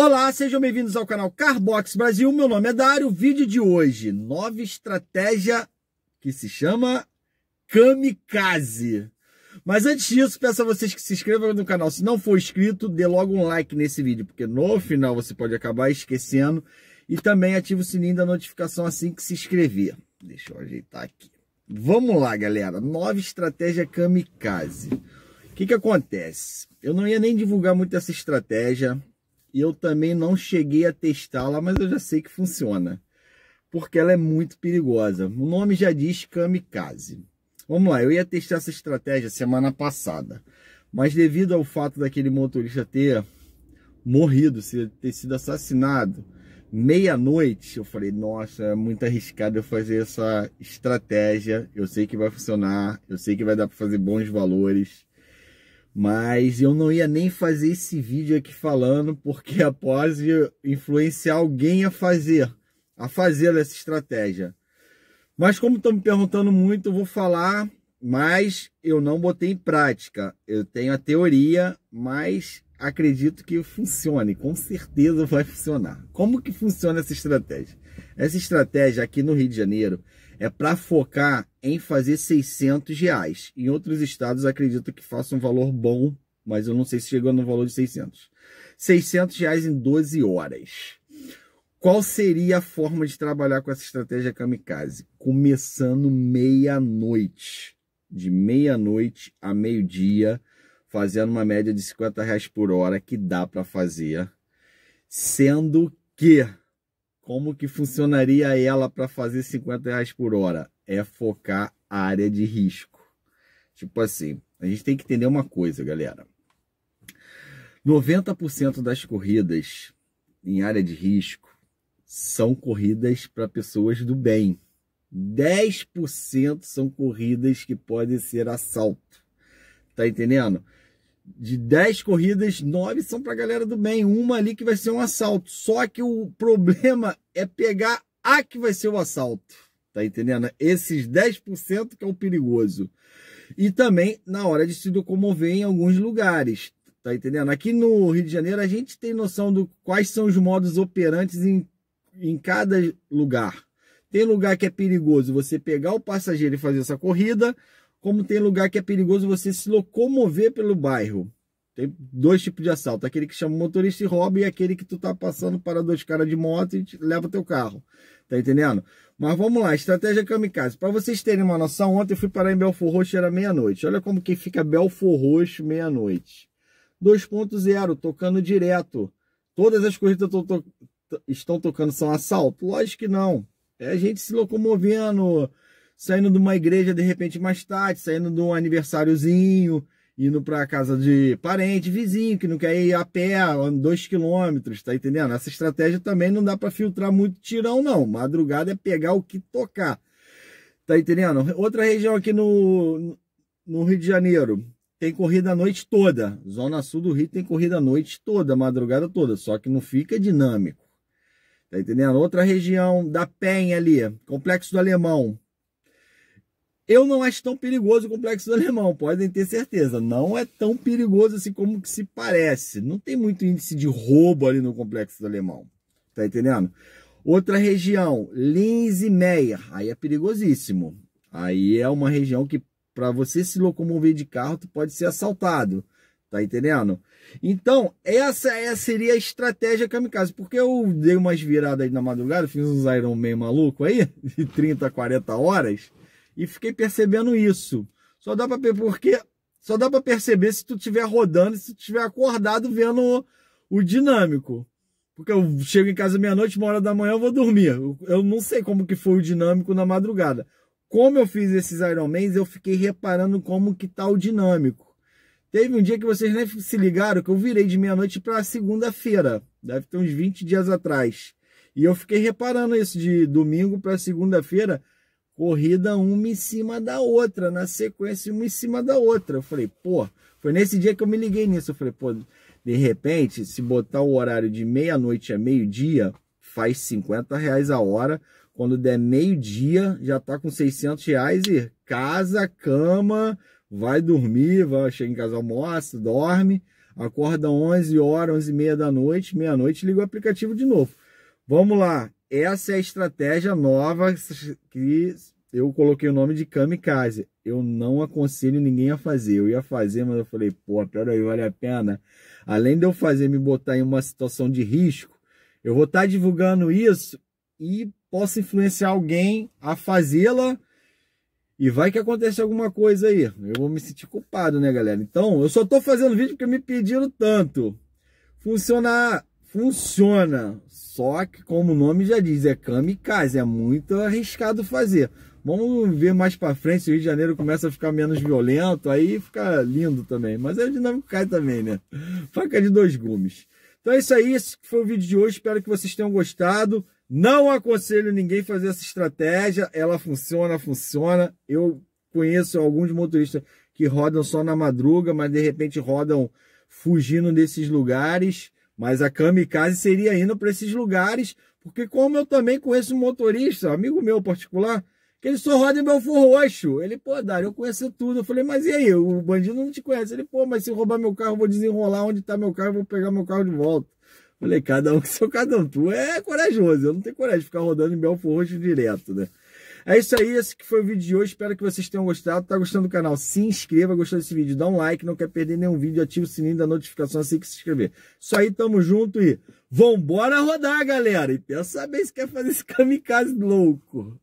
Olá, sejam bem-vindos ao canal Carbox Brasil. Meu nome é Dário. Vídeo de hoje, nova estratégia que se chama Kamikaze. Mas antes disso, peço a vocês que se inscrevam no canal. Se não for inscrito, dê logo um like nesse vídeo, porque no final você pode acabar esquecendo. E também ative o sininho da notificação assim que se inscrever. Deixa eu ajeitar aqui. Vamos lá, galera. Nova estratégia Kamikaze. O que, que acontece? Eu não ia nem divulgar muito essa estratégia e eu também não cheguei a testá-la, mas eu já sei que funciona. Porque ela é muito perigosa. O nome já diz kamikaze. Vamos lá, eu ia testar essa estratégia semana passada. Mas devido ao fato daquele motorista ter morrido, ter sido assassinado meia-noite, eu falei, nossa, é muito arriscado eu fazer essa estratégia. Eu sei que vai funcionar, eu sei que vai dar para fazer bons valores mas eu não ia nem fazer esse vídeo aqui falando, porque após influenciar alguém a fazer, a fazer essa estratégia. Mas como estão me perguntando muito, eu vou falar, mas eu não botei em prática. Eu tenho a teoria, mas acredito que funcione, com certeza vai funcionar. Como que funciona essa estratégia? Essa estratégia aqui no Rio de Janeiro é para focar em fazer 600 reais. Em outros estados, acredito que faça um valor bom, mas eu não sei se chegou no valor de 600. 600 reais em 12 horas. Qual seria a forma de trabalhar com essa estratégia kamikaze? Começando meia-noite. De meia-noite a meio-dia, fazendo uma média de 50 reais por hora, que dá para fazer. Sendo que, como que funcionaria ela para fazer 50 reais por hora? é focar área de risco. Tipo assim, a gente tem que entender uma coisa, galera. 90% das corridas em área de risco são corridas para pessoas do bem. 10% são corridas que podem ser assalto. Tá entendendo? De 10 corridas, 9 são para galera do bem, uma ali que vai ser um assalto. Só que o problema é pegar a que vai ser o assalto. Tá entendendo? Esses 10% que é o perigoso. E também na hora de se locomover em alguns lugares. Tá entendendo? Aqui no Rio de Janeiro a gente tem noção do quais são os modos operantes em, em cada lugar. Tem lugar que é perigoso você pegar o passageiro e fazer essa corrida, como tem lugar que é perigoso você se locomover pelo bairro. Tem dois tipos de assalto. Aquele que chama o motorista e rouba e aquele que tu tá passando para dois caras de moto e te leva teu carro. Tá entendendo? Mas vamos lá, estratégia kamikaze. Para vocês terem uma noção, ontem eu fui parar em Belfor Roxo, era meia-noite. Olha como que fica Belfor Roxo meia-noite. 2.0, tocando direto. Todas as corridas to estão tocando são assalto? Lógico que não. É a gente se locomovendo, saindo de uma igreja de repente mais tarde, saindo de um aniversáriozinho, indo para casa de parente, vizinho, que não quer ir a pé, dois quilômetros, tá entendendo? Essa estratégia também não dá para filtrar muito tirão, não. Madrugada é pegar o que tocar, tá entendendo? Outra região aqui no, no Rio de Janeiro, tem corrida a noite toda. Zona Sul do Rio tem corrida a noite toda, madrugada toda, só que não fica dinâmico. Tá entendendo? Outra região da Penha ali, Complexo do Alemão, eu não acho tão perigoso o complexo do alemão, podem ter certeza. Não é tão perigoso assim como se parece. Não tem muito índice de roubo ali no complexo do alemão. Tá entendendo? Outra região, Linz e Meyer. Aí é perigosíssimo. Aí é uma região que para você se locomover de carro, tu pode ser assaltado. Tá entendendo? Então, essa, essa é, seria a estratégia kamikaze. Porque eu dei umas viradas aí na madrugada, fiz uns Iron meio maluco aí, de 30 a 40 horas e fiquei percebendo isso. Só dá para porque só dá para perceber se tu estiver rodando, se tu estiver acordado vendo o, o, dinâmico. Porque eu chego em casa meia-noite, uma hora da manhã eu vou dormir. Eu, eu, não sei como que foi o dinâmico na madrugada. Como eu fiz esses Ironmans, eu fiquei reparando como que tá o dinâmico. Teve um dia que vocês nem se ligaram que eu virei de meia-noite para segunda-feira. Deve ter uns 20 dias atrás. E eu fiquei reparando isso de domingo para segunda-feira corrida uma em cima da outra, na sequência uma em cima da outra. Eu falei, pô, foi nesse dia que eu me liguei nisso. Eu falei, pô, de repente, se botar o horário de meia-noite a meio-dia, faz 50 reais a hora. Quando der meio-dia, já tá com 600 reais e casa, cama, vai dormir, vai, chega em casa, almoça, dorme, acorda 11 horas, 11 e meia da noite, meia-noite, liga o aplicativo de novo. Vamos lá, essa é a estratégia nova que eu coloquei o nome de kamikaze. Eu não aconselho ninguém a fazer. Eu ia fazer, mas eu falei, pô, peraí, vale a pena. Além de eu fazer me botar em uma situação de risco, eu vou estar tá divulgando isso e posso influenciar alguém a fazê-la. E vai que acontece alguma coisa aí. Eu vou me sentir culpado, né, galera? Então, eu só tô fazendo vídeo porque me pediram tanto. Funcionar funciona. Só que, como o nome já diz, é kamikaze, é muito arriscado fazer. Vamos ver mais para frente se o Rio de Janeiro começa a ficar menos violento, aí fica lindo também. Mas é dinâmico cai também, né? Faca de dois gumes. Então é isso aí, esse foi o vídeo de hoje. Espero que vocês tenham gostado. Não aconselho ninguém fazer essa estratégia. Ela funciona, funciona. Eu conheço alguns motoristas que rodam só na madruga, mas de repente rodam fugindo desses lugares. Mas a kamikaze seria indo para esses lugares, porque como eu também conheço um motorista, amigo meu particular, que ele só roda em Belfor Roxo. Ele, pô, Dário, eu conheço tudo. Eu falei, mas e aí? O bandido não te conhece. Ele, pô, mas se roubar meu carro, eu vou desenrolar onde está meu carro, eu vou pegar meu carro de volta. Eu falei, cada um que seu cada um. Tu é corajoso. Eu não tenho coragem de ficar rodando em Belfor Roxo direto, né? É isso aí, esse que foi o vídeo de hoje. Espero que vocês tenham gostado. Tá gostando do canal? Se inscreva, gostou desse vídeo? Dá um like, não quer perder nenhum vídeo, ativa o sininho da notificação assim que se inscrever. Isso aí, tamo junto e vambora rodar, galera! E pensa bem se quer fazer esse kamikaze louco.